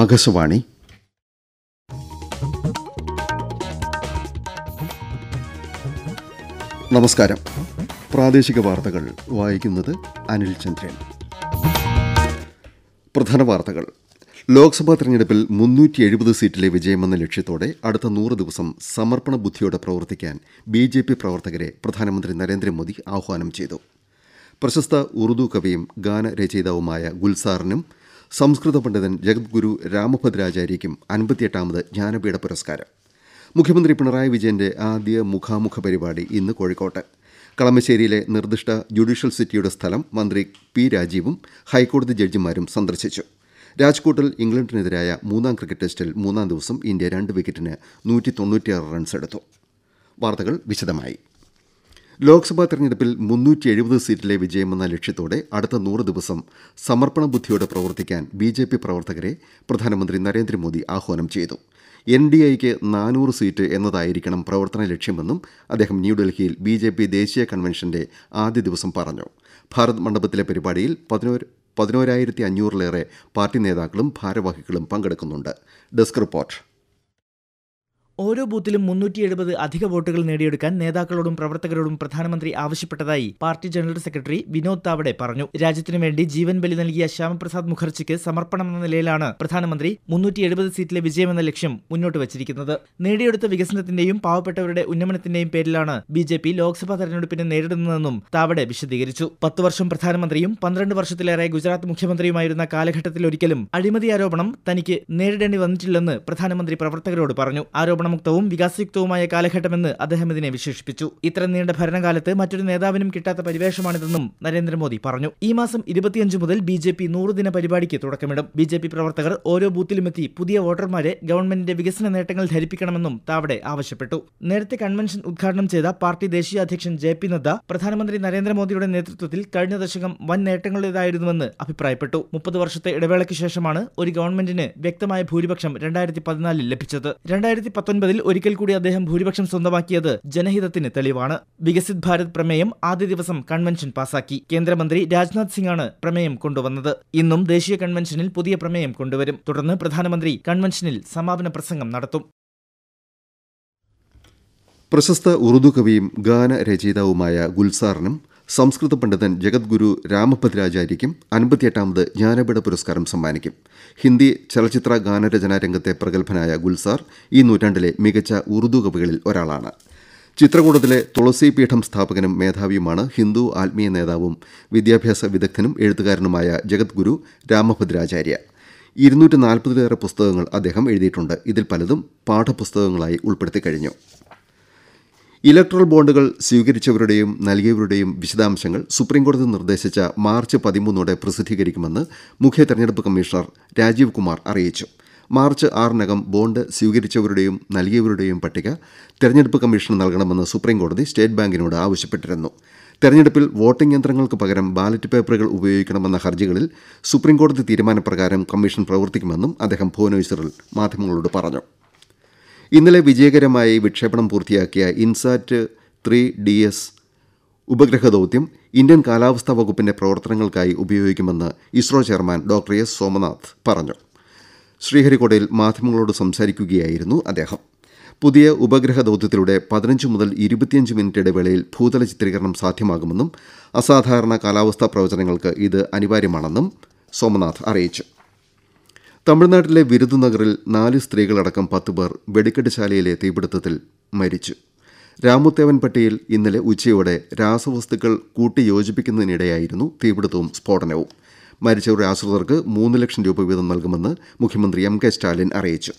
ആകാശവാണി നമസ്കാരം പ്രാദേശിക വാർത്തകൾ വായിക്കുന്നത് അനിൽ ചന്ദ്രൻ പ്രധാന വാർത്തകൾ ലോക്സഭാ തെരഞ്ഞെടുപ്പിൽ മുന്നൂറ്റി എഴുപത് സീറ്റിലെ വിജയമെന്ന ലക്ഷ്യത്തോടെ അടുത്ത നൂറ് ദിവസം സമർപ്പണ ബുദ്ധിയോടെ പ്രവർത്തിക്കാൻ ബി ജെ പി പ്രവർത്തകരെ പ്രധാനമന്ത്രി നരേന്ദ്രമോദി ആഹ്വാനം ചെയ്തു പ്രശസ്ത ഉറുദു കവിയും ഗാനരചയിതാവുമായ ഗുൽസാറിനും സംസ്കൃത പണ്ഡിതൻ ജഗദ്ഗുരു രാമഭദ്രാചാര്യയ്ക്കും അൻപത്തിയെട്ടാമത് ജ്ഞാനപീഠ പുരസ്കാരം മുഖ്യമന്ത്രി പിണറായി വിജയന്റെ ആദ്യ മുഖാമുഖ പരിപാടി ഇന്ന് കോഴിക്കോട്ട് കളമശ്ശേരിയിലെ നിർദ്ദിഷ്ട ജുഡീഷ്യൽ സിറ്റിയുടെ സ്ഥലം മന്ത്രി പി രാജീവും ഹൈക്കോടതി ജഡ്ജിമാരും സന്ദർശിച്ചു രാജ്കോട്ടിൽ ഇംഗ്ലണ്ടിനെതിരായ മൂന്നാം ക്രിക്കറ്റ് ടെസ്റ്റിൽ മൂന്നാം ദിവസം ഇന്ത്യ രണ്ട് വിക്കറ്റിന് നൂറ്റി തൊണ്ണൂറ്റിയാറ് റൺസ് എടുത്തു വാർത്തകൾ വിശദമായി ലോക്സഭാ തെരഞ്ഞെടുപ്പിൽ മുന്നൂറ്റി എഴുപത് സീറ്റിലെ വിജയമെന്ന ലക്ഷ്യത്തോടെ അടുത്ത നൂറ് ദിവസം സമർപ്പണ ബുദ്ധിയോടെ പ്രവർത്തിക്കാൻ ബി ജെ പി പ്രവർത്തകരെ പ്രധാനമന്ത്രി നരേന്ദ്രമോദി ആഹ്വാനം ചെയ്തു എൻ ഡി എക്ക് നാനൂറ് സീറ്റ് എന്നതായിരിക്കണം പ്രവർത്തന ലക്ഷ്യമെന്നും അദ്ദേഹം ന്യൂഡൽഹിയിൽ ബി ജെ പി ദേശീയ കൺവെൻഷന്റെ ആദ്യ ദിവസം പറഞ്ഞു ഭാരത് മണ്ഡപത്തിലെ പരിപാടിയിൽ പതിനോരായിരത്തി അഞ്ഞൂറിലേറെ പാർട്ടി നേതാക്കളും ഭാരവാഹികളും പങ്കെടുക്കുന്നുണ്ട് ഡെസ്ക് റിപ്പോർട്ട് ഓരോ ബൂത്തിലും മുന്നൂറ്റി എഴുപത് അധിക വോട്ടുകൾ നേടിയെടുക്കാൻ നേതാക്കളോടും പ്രവർത്തകരോടും പ്രധാനമന്ത്രി ആവശ്യപ്പെട്ടതായി party general secretary Vinod Tawde പറഞ്ഞു രാജ്യത്തിനു വേണ്ടി ജീവൻ ബലി നൽകിയ ശ്യാമപ്രസാദ് മുഖർജിക്ക് സമർപ്പണമെന്ന നിലയിലാണ് പ്രധാനമന്ത്രി മുന്നൂറ്റി എഴുപത് സീറ്റിലെ വിജയമെന്ന ലക്ഷ്യം മുന്നോട്ട് വച്ചിരിക്കുന്നത് നേടിയെടുത്ത വികസനത്തിന്റെയും പാവപ്പെട്ടവരുടെ ഉന്നമനത്തിന്റെയും പേരിലാണ് ബി ജെ പി ലോക്സഭാ തെരഞ്ഞെടുപ്പിനെ നേരിടുന്നതെന്നും താവടെ വിശദീകരിച്ചു പത്ത് വർഷം പ്രധാനമന്ത്രിയും പന്ത്രണ്ട് വർഷത്തിലേറെ ഗുജറാത്ത് മുഖ്യമന്ത്രിയുമായിരുന്ന കാലഘട്ടത്തിലൊരിക്കലും അഴിമതി ആരോപണം തനിക്ക് നേരിടേണ്ടി വന്നിട്ടില്ലെന്ന് പ്രധാനമന്ത്രി പ്രവർത്തകരോട് പറഞ്ഞു ആരോപണം ആരോപണമുക്തവും വികാസയുക്തവുമായ കാലഘട്ടമെന്ന് അദ്ദേഹം ഇതിനെ വിശേഷിപ്പിച്ചു ഇത്ര നീണ്ട ഭരണകാലത്ത് മറ്റൊരു നേതാവിനും കിട്ടാത്ത പരിവേഷമാണിതെന്നും നരേന്ദ്രമോദി പറഞ്ഞു ഈ മാസം ഇരുപത്തിയഞ്ച് മുതൽ ബി ജെ പി നൂറുദിന ദിന പരിപാടിക്ക് തുടക്കമിടും ബി ജെ പി പ്രവർത്തകർ ഓരോ ബൂത്തിലുമെത്തി പുതിയ വോട്ടർമാരെ ഗവൺമെന്റിന്റെ വികസന നേട്ടങ്ങൾ ധരിപ്പിക്കണമെന്നും താവടെ ആവശ്യപ്പെട്ടു നേരത്തെ കൺവെൻഷൻ ഉദ്ഘാടനം ചെയ്ത പാർട്ടി ദേശീയ അധ്യക്ഷൻ ജെ പി നദ്ദ പ്രധാനമന്ത്രി നരേന്ദ്രമോദിയുടെ നേതൃത്വത്തിൽ കഴിഞ്ഞ ദശകം വൻ നേട്ടങ്ങളുടേതായിരുന്നുവെന്ന് അഭിപ്രായപ്പെട്ടു മുപ്പത് വർഷത്തെ ഇടവേളയ്ക്ക് ശേഷമാണ് ഒരു ഗവൺമെന്റിന് വ്യക്തമായ ഭൂരിപക്ഷം രണ്ടായിരത്തി പതിനാലിൽ ലഭിച്ചത് രണ്ടായിരത്തി പത്തൊൻപതിൽ ഒരിക്കൽ കൂടി അദ്ദേഹം ഭൂരിപക്ഷം സ്വന്തമാക്കിയത് ജനഹിതത്തിന് തെളിവാണ് വികസിത് ഭാരത് പ്രമേയം ആദ്യ ദിവസം കൺവെൻഷൻ പാസാക്കി കേന്ദ്രമന്ത്രി രാജ്നാഥ് സിംഗാണ് പ്രമേയം കൊണ്ടുവന്നത് ഇന്നും ദേശീയ കൺവെൻഷനിൽ പുതിയ പ്രമേയം കൊണ്ടുവരും തുടർന്ന് പ്രധാനമന്ത്രി കൺവെൻഷനിൽ സമാപന പ്രസംഗം നടത്തും പ്രശസ്ത ഉറുദു കവിയും ഗാനരചയിതാവുമായ ഗുൽസാറിനും സംസ്കൃത പണ്ഡിതൻ ജഗദ്ഗുരു രാമഭദ്രാചാര്യയ്ക്കും അൻപത്തിയെട്ടാമത് ജ്ഞാനപീഠ പുരസ്കാരം സമ്മാനിക്കും ഹിന്ദി ചലച്ചിത്ര ഗാനരചനാ രംഗത്തെ പ്രഗത്ഭനായ ഗുൽസാർ ഈ നൂറ്റാണ്ടിലെ മികച്ച ഉറുദു കവികളിൽ ഒരാളാണ് ചിത്രകൂടത്തിലെ തുളസി പീഠം സ്ഥാപകനും മേധാവിയുമാണ് ഹിന്ദു ആത്മീയ നേതാവും വിദ്യാഭ്യാസ വിദഗ്ധനും എഴുത്തുകാരനുമായ ജഗദ്ഗുരു രാമഭദ്രാചാര്യ ഇരുന്നൂറ്റി നാൽപ്പതിലേറെ പുസ്തകങ്ങൾ അദ്ദേഹം എഴുതിയിട്ടുണ്ട് ഇതിൽ പലതും പാഠപുസ്തകങ്ങളായി ഉൾപ്പെടുത്തി കഴിഞ്ഞു ഇലക്ട്രൽ ബോണ്ടുകൾ സ്വീകരിച്ചവരുടെയും നൽകിയവരുടെയും വിശദാംശങ്ങൾ സുപ്രീംകോടതി നിർദ്ദേശിച്ച മാർച്ച് പതിമൂന്നോടെ പ്രസിദ്ധീകരിക്കുമെന്ന് മുഖ്യ തെരഞ്ഞെടുപ്പ് കമ്മീഷണർ രാജീവ് കുമാർ അറിയിച്ചു മാർച്ച് ആറിനകം ബോണ്ട് സ്വീകരിച്ചവരുടെയും നൽകിയവരുടെയും പട്ടിക തെരഞ്ഞെടുപ്പ് കമ്മീഷന് നൽകണമെന്ന് സുപ്രീംകോടതി സ്റ്റേറ്റ് ബാങ്കിനോട് ആവശ്യപ്പെട്ടിരുന്നു തെരഞ്ഞെടുപ്പിൽ വോട്ടിംഗ് യന്ത്രങ്ങൾക്ക് പകരം ബാലറ്റ് പേപ്പറുകൾ ഉപയോഗിക്കണമെന്ന ഹർജികളിൽ സുപ്രീംകോടതി തീരുമാനപ്രകാരം കമ്മീഷൻ പ്രവർത്തിക്കുമെന്നും അദ്ദേഹം ഭുവനേശ്വറിൽ മാധ്യമങ്ങളോട് പറഞ്ഞു ഇന്നലെ വിജയകരമായി വിക്ഷേപണം പൂർത്തിയാക്കിയ ഇൻസാറ്റ് ത്രീ ഡി എസ് ഉപഗ്രഹ ദൗത്യം ഇന്ത്യൻ കാലാവസ്ഥാ വകുപ്പിന്റെ പ്രവർത്തനങ്ങൾക്കായി ഉപയോഗിക്കുമെന്ന് ISRO chairman doctor S Somanath പറഞ്ഞു ശ്രീഹരിക്കോട്ടയിൽ മാധ്യമങ്ങളോട് സംസാരിക്കുകയായിരുന്നു അദ്ദേഹം പുതിയ ഉപഗ്രഹ ദൗത്യത്തിലൂടെ പതിനഞ്ച് മുതൽ ഇരുപത്തിയഞ്ച് മിനിറ്റ് ഇടവേളയിൽ ഭൂതല ചിത്രീകരണം സാധ്യമാകുമെന്നും അസാധാരണ കാലാവസ്ഥാ പ്രവചനങ്ങൾക്ക് ഇത് അനിവാര്യമാണെന്നും സോമനാഥ് അറിയിച്ചു തമിഴ്നാട്ടിലെ വിരുദുനഗറിൽ നാല് സ്ത്രീകളടക്കം പേർ വെടിക്കെട്ടുശാലയിലെ തീപിടുത്തത്തിൽ മരിച്ചു രാമുത്തേവൻ പട്ടിയിൽ ഇന്നലെ ഉച്ചയോടെ രാസവസ്തുക്കൾ കൂട്ടിയോജിപ്പിക്കുന്നതിനിടെയായിരുന്നു തീപിടുത്തവും സ്ഫോടനവും മരിച്ചവരുടെ ആശ്രിതർക്ക് മൂന്ന് ലക്ഷം രൂപ വീതം നൽകുമെന്ന് മുഖ്യമന്ത്രി എം കെ സ്റ്റാലിൻ അറിയിച്ചു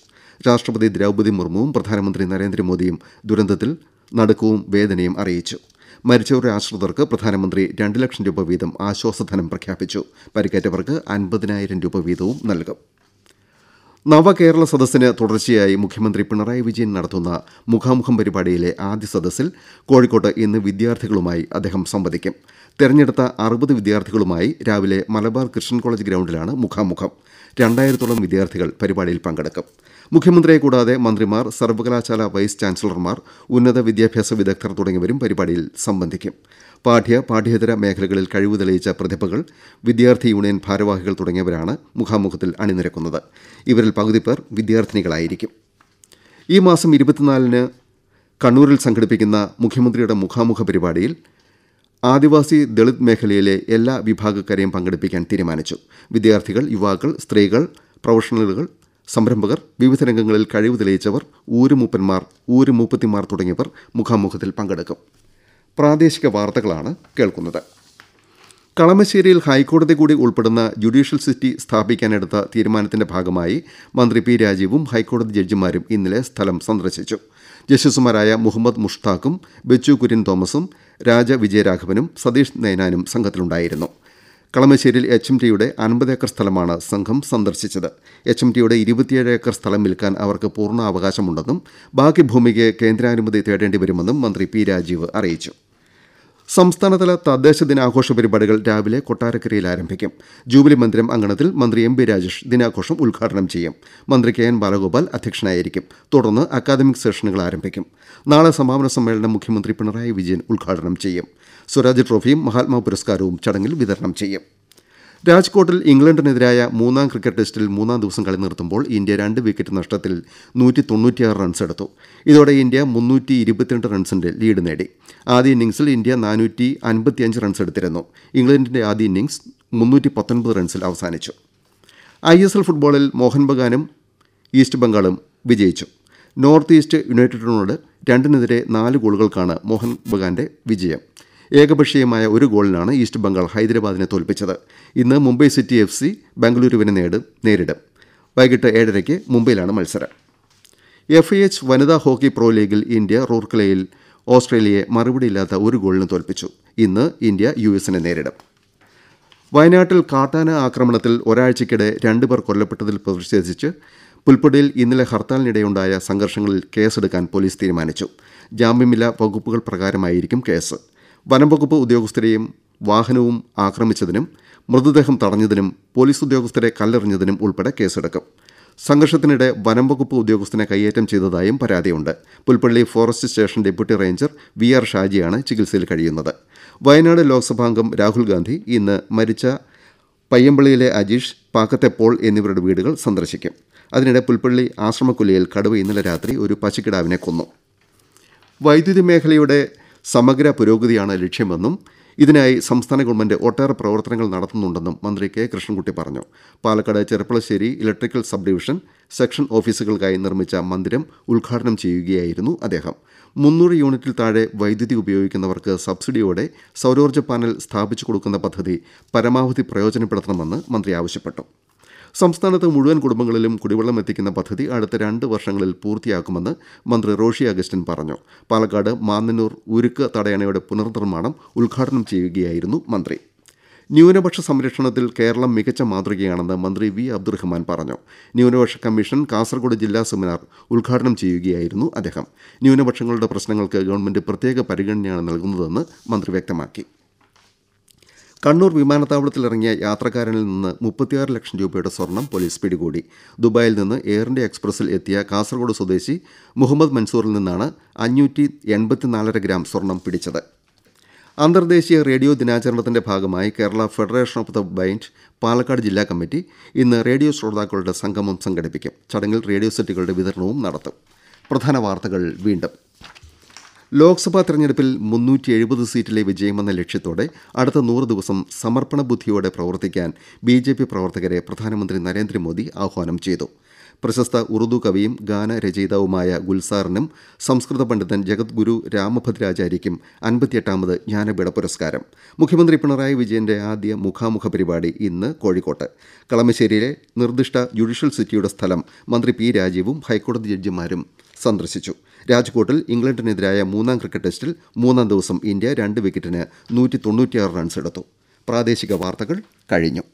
രാഷ്ട്രപതി ദ്രൗപദി മുർമുവും പ്രധാനമന്ത്രി നരേന്ദ്രമോദിയും ദുരന്തത്തിൽ നടുക്കവും വേദനയും അറിയിച്ചു മരിച്ചവരുടെ ആശ്രിതർക്ക് പ്രധാനമന്ത്രി രണ്ട് ലക്ഷം രൂപ വീതം ആശ്വാസധനം പ്രഖ്യാപിച്ചു പരിക്കേറ്റവർക്ക് അൻപതിനായിരം രൂപ വീതവും നൽകും നവകേരള സദസ്സിന് തുടർച്ചയായി മുഖ്യമന്ത്രി പിണറായി വിജയൻ നടത്തുന്ന മുഖാമുഖം പരിപാടിയിലെ ആദ്യ സദസ്സിൽ കോഴിക്കോട്ട് ഇന്ന് വിദ്യാർത്ഥികളുമായി അദ്ദേഹം സംവദിക്കും തെരഞ്ഞെടുത്ത അറുപത് വിദ്യാർത്ഥികളുമായി രാവിലെ മലബാർ ക്രിസ്ത്യൻ കോളേജ് ഗ്രൗണ്ടിലാണ് മുഖാമുഖം രണ്ടായിരത്തോളം വിദ്യാർത്ഥികൾ പരിപാടിയിൽ പങ്കെടുക്കും മുഖ്യമന്ത്രിയെ കൂടാതെ മന്ത്രിമാർ സർവകലാശാല വൈസ് ചാൻസലർമാർ ഉന്നത വിദ്യാഭ്യാസ വിദഗ്ധർ തുടങ്ങിയവരും പരിപാടിയിൽ സംബന്ധിക്കും പാഠ്യ പാഠ്യേതര മേഖലകളിൽ കഴിവ് തെളിയിച്ച പ്രതിഭകൾ വിദ്യാർത്ഥി യൂണിയൻ ഭാരവാഹികൾ തുടങ്ങിയവരാണ് മുഖാമുഖത്തിൽ അണിനിരക്കുന്നത് ഇവരിൽ പകുതി പേർ വിദ്യാർത്ഥിനികളായിരിക്കും ഈ മാസം ഇരുപത്തിനാലിന് കണ്ണൂരിൽ സംഘടിപ്പിക്കുന്ന മുഖ്യമന്ത്രിയുടെ മുഖാമുഖ പരിപാടിയിൽ ആദിവാസി ദളിത് മേഖലയിലെ എല്ലാ വിഭാഗക്കാരെയും പങ്കെടുപ്പിക്കാൻ തീരുമാനിച്ചു വിദ്യാർത്ഥികൾ യുവാക്കൾ സ്ത്രീകൾ പ്രൊഫഷണലുകൾ സംരംഭകർ വിവിധ രംഗങ്ങളിൽ കഴിവ് തെളിയിച്ചവർ ഊരുമൂപ്പന്മാർ ഊരുമൂപ്പത്തിമാർ തുടങ്ങിയവർ മുഖാമുഖത്തിൽ പങ്കെടുക്കും പ്രാദേശിക വാർത്തകളാണ് കേൾക്കുന്നത് കളമശ്ശേരിയിൽ ഹൈക്കോടതി കൂടി ഉൾപ്പെടുന്ന ജുഡീഷ്യൽ സിറ്റി സ്ഥാപിക്കാനെടുത്ത തീരുമാനത്തിന്റെ ഭാഗമായി മന്ത്രി പി രാജീവും ഹൈക്കോടതി ജഡ്ജിമാരും ഇന്നലെ സ്ഥലം സന്ദർശിച്ചു ജസ്റ്റിസുമാരായ മുഹമ്മദ് മുഷ്താഖും ബച്ചു കുര്യൻ തോമസും രാജ വിജയരാഘവനും സതീഷ് നയനാനും സംഘത്തിലുണ്ടായിരുന്നു കളമശ്ശേരിയിൽ എച്ച് എം ടിയുടെ അൻപത് ഏക്കർ സ്ഥലമാണ് സംഘം സന്ദർശിച്ചത് എച്ച് എം ടിയുടെ ഇരുപത്തിയേഴ് ഏക്കർ സ്ഥലം വിൽക്കാൻ അവർക്ക് പൂർണ്ണ അവകാശമുണ്ടെന്നും ബാക്കി ഭൂമിക്ക് കേന്ദ്രാനുമതി തേടേണ്ടി വരുമെന്നും മന്ത്രി പി രാജീവ് അറിയിച്ചു സംസ്ഥാനതല തദ്ദേശ ദിനാഘോഷ പരിപാടികൾ രാവിലെ കൊട്ടാരക്കരയിൽ ആരംഭിക്കും ജൂബിലി മന്ദിരം അങ്കണത്തിൽ മന്ത്രി എം ബി രാജേഷ് ദിനാഘോഷം ഉദ്ഘാടനം ചെയ്യും മന്ത്രി കെ എൻ ബാലഗോപാൽ അധ്യക്ഷനായിരിക്കും തുടർന്ന് അക്കാദമിക് സെഷനുകൾ ആരംഭിക്കും നാളെ സമാപന സമ്മേളനം മുഖ്യമന്ത്രി പിണറായി വിജയൻ ഉദ്ഘാടനം ചെയ്യും സ്വരാജ് ട്രോഫിയും മഹാത്മാ പുരസ്കാരവും ചടങ്ങിൽ വിതരണം ചെയ്യും രാജ്കോട്ടിൽ ഇംഗ്ലണ്ടിനെതിരായ മൂന്നാം ക്രിക്കറ്റ് ടെസ്റ്റിൽ മൂന്നാം ദിവസം കളി നിർത്തുമ്പോൾ ഇന്ത്യ രണ്ട് വിക്കറ്റ് നഷ്ടത്തിൽ നൂറ്റി തൊണ്ണൂറ്റിയാറ് റൺസ് എടുത്തു ഇതോടെ ഇന്ത്യ മുന്നൂറ്റി ഇരുപത്തിരണ്ട് റൺസിന്റെ ലീഡ് നേടി ആദ്യ ഇന്നിംഗ്സിൽ ഇന്ത്യ നാനൂറ്റി അൻപത്തിയഞ്ച് റൺസ് എടുത്തിരുന്നു ഇംഗ്ലണ്ടിന്റെ ആദ്യ ഇന്നിംഗ്സ് മുന്നൂറ്റി പത്തൊൻപത് റൺസിൽ അവസാനിച്ചു ഐ എസ് എൽ ഫുട്ബോളിൽ മോഹൻ ബഗാനും ഈസ്റ്റ് ബംഗാളും വിജയിച്ചു നോർത്ത് ഈസ്റ്റ് യുണൈറ്റഡിനോട് രണ്ടിനെതിരെ നാല് ഗോളുകൾക്കാണ് മോഹൻ ബഗാൻ്റെ വിജയം ഏകപക്ഷീയമായ ഒരു ഗോളിനാണ് ഈസ്റ്റ് ബംഗാൾ ഹൈദരാബാദിനെ തോൽപ്പിച്ചത് ഇന്ന് മുംബൈ സിറ്റി എഫ് സി ബംഗളൂരുവിനെ നേടും നേരിടും വൈകിട്ട് ഏഴരയ്ക്ക് മുംബൈയിലാണ് മത്സരം എഫ് എച്ച് വനിതാ ഹോക്കി പ്രോ ലീഗിൽ ഇന്ത്യ റൂർക്കലയിൽ ഓസ്ട്രേലിയയെ മറുപടിയില്ലാത്ത ഒരു ഗോളിന് തോൽപ്പിച്ചു ഇന്ന് ഇന്ത്യ യു എസിനെ നേരിടും വയനാട്ടിൽ കാട്ടാന ആക്രമണത്തിൽ ഒരാഴ്ചയ്ക്കിടെ രണ്ടുപേർ കൊല്ലപ്പെട്ടതിൽ പ്രതിഷേധിച്ച് പുൽപ്പടിയിൽ ഇന്നലെ ഹർത്താലിനിടെയുണ്ടായ സംഘർഷങ്ങളിൽ കേസെടുക്കാൻ പോലീസ് തീരുമാനിച്ചു ജാമ്യമില്ലാ വകുപ്പുകൾ പ്രകാരമായിരിക്കും കേസ് വനംവകുപ്പ് ഉദ്യോഗസ്ഥരെയും വാഹനവും ആക്രമിച്ചതിനും മൃതദേഹം തടഞ്ഞതിനും പോലീസ് ഉദ്യോഗസ്ഥരെ കല്ലെറിഞ്ഞതിനും ഉൾപ്പെടെ കേസെടുക്കും സംഘർഷത്തിനിടെ വനംവകുപ്പ് ഉദ്യോഗസ്ഥനെ കൈയേറ്റം ചെയ്തതായും പരാതിയുണ്ട് Pulpally forest station deputy ranger V R ഷാജിയാണ് ചികിത്സയിൽ കഴിയുന്നത് വയനാട് ലോക്സഭാംഗം രാഹുൽ ഗാന്ധി ഇന്ന് മരിച്ച പയ്യമ്പള്ളിയിലെ അജീഷ് പാക്കത്തെ പോൾ എന്നിവരുടെ വീടുകൾ സന്ദർശിക്കും അതിനിടെ പുൽപ്പള്ളി ആശ്രമക്കുലയിൽ കടുവ ഇന്നലെ രാത്രി ഒരു പശുക്കിടാവിനെ കൊന്നു വൈദ്യുതി മേഖലയുടെ സമഗ്ര പുരോഗതിയാണ് ലക്ഷ്യമെന്നും ഇതിനായി സംസ്ഥാന ഗവൺമെന്റ് ഒട്ടേറെ പ്രവർത്തനങ്ങൾ നടത്തുന്നുണ്ടെന്നും മന്ത്രി കെ കൃഷ്ണൻകുട്ടി പറഞ്ഞു Palakkad Cherpulassery electrical sub division section ഓഫീസുകൾക്കായി നിർമ്മിച്ച മന്ദിരം ഉദ്ഘാടനം ചെയ്യുകയായിരുന്നു അദ്ദേഹം മുന്നൂറ് യൂണിറ്റിൽ താഴെ വൈദ്യുതി ഉപയോഗിക്കുന്നവർക്ക് സബ്സിഡിയോടെ സൗരോർജ്ജ പാനൽ സ്ഥാപിച്ചു കൊടുക്കുന്ന പദ്ധതി പരമാവധി പ്രയോജനപ്പെടുത്തണമെന്ന് മന്ത്രി ആവശ്യപ്പെട്ടു സംസ്ഥാനത്ത് മുഴുവൻ കുടുംബങ്ങളിലും കുടിവെള്ളം എത്തിക്കുന്ന പദ്ധതി അടുത്ത രണ്ട് വർഷങ്ങളിൽ പൂർത്തിയാക്കുമെന്ന് മന്ത്രി റോഷി അഗസ്റ്റിൻ പറഞ്ഞു പാലക്കാട് മാന്നന്നൂർ ഉരുക്ക് തടയണയുടെ പുനർനിർമ്മാണം ഉദ്ഘാടനം ചെയ്യുകയായിരുന്നു മന്ത്രി ന്യൂനപക്ഷ സംരക്ഷണത്തിൽ കേരളം മികച്ച മാതൃകയാണെന്ന് മന്ത്രി വി അബ്ദുറഹ്മാൻ പറഞ്ഞു ന്യൂനപക്ഷ കമ്മീഷൻ കാസർഗോഡ് ജില്ലാ സെമിനാർ ഉദ്ഘാടനം ചെയ്യുകയായിരുന്നു അദ്ദേഹം ന്യൂനപക്ഷങ്ങളുടെ പ്രശ്നങ്ങൾക്ക് ഗവൺമെന്റ് പ്രത്യേക പരിഗണനയാണ് നൽകുന്നതെന്ന് മന്ത്രി വ്യക്തമാക്കി കണ്ണൂർ വിമാനത്താവളത്തിലിറങ്ങിയ യാത്രക്കാരനിൽ നിന്ന് മുപ്പത്തിയാറ് ലക്ഷം രൂപയുടെ സ്വർണം പോലീസ് പിടികൂടി ദുബായിൽ നിന്ന് എയർ ഇന്ത്യ എക്സ്പ്രസിൽ എത്തിയ കാസർഗോഡ് സ്വദേശി മുഹമ്മദ് മൻസൂറിൽ നിന്നാണ് അഞ്ഞൂറ്റി എൺപത്തിനാലര ഗ്രാം സ്വർണം പിടിച്ചത് അന്തർദേശീയ റേഡിയോ ദിനാചരണത്തിന്റെ ഭാഗമായി Kerala federation of the blind Palakkad ജില്ലാ കമ്മിറ്റി ഇന്ന് റേഡിയോ ശ്രോതാക്കളുടെ സംഗമം സംഘടിപ്പിക്കും ചടങ്ങിൽ റേഡിയോ സെറ്റുകളുടെ വിതരണവും നടത്തും പ്രധാന വാർത്തകൾ വീണ്ടും ലോക്സഭാ തെരഞ്ഞെടുപ്പിൽ മുന്നൂറ്റി എഴുപത് സീറ്റിലെ വിജയമെന്ന ലക്ഷ്യത്തോടെ അടുത്ത നൂറ് ദിവസം സമർപ്പണ ബുദ്ധിയോടെ പ്രവർത്തിക്കാൻ ബി ജെ പി പ്രവർത്തകരെ പ്രധാനമന്ത്രി നരേന്ദ്രമോദി ആഹ്വാനം ചെയ്തു പ്രശസ്ത ഉറുദു കവിയും ഗാന രചയിതാവുമായ ഗുൽസാറിനും സംസ്കൃത പണ്ഡിതൻ ജഗദ്ഗുരു രാമഭദ്രാചാര്യയ്ക്കും അൻപത്തിയെട്ടാമത് ജ്ഞാനപീഠ പുരസ്കാരം മുഖ്യമന്ത്രി പിണറായി വിജയന്റെ ആദ്യ മുഖാമുഖ പരിപാടി ഇന്ന് കോഴിക്കോട്ട് കളമശ്ശേരിയിലെ നിർദ്ദിഷ്ട ജുഡീഷ്യൽ സിറ്റിയുടെ സ്ഥലം മന്ത്രി പി രാജീവും ഹൈക്കോടതി ജഡ്ജിമാരും സന്ദർശിച്ചു രാജ്കോട്ടിൽ ഇംഗ്ലണ്ടിനെതിരായ മൂന്നാം ക്രിക്കറ്റ് ടെസ്റ്റിൽ മൂന്നാം ദിവസം ഇന്ത്യ രണ്ട് വിക്കറ്റിന് നൂറ്റി റൺസ് എടുത്തു പ്രാദേശിക വാർത്തകൾ കഴിഞ്ഞു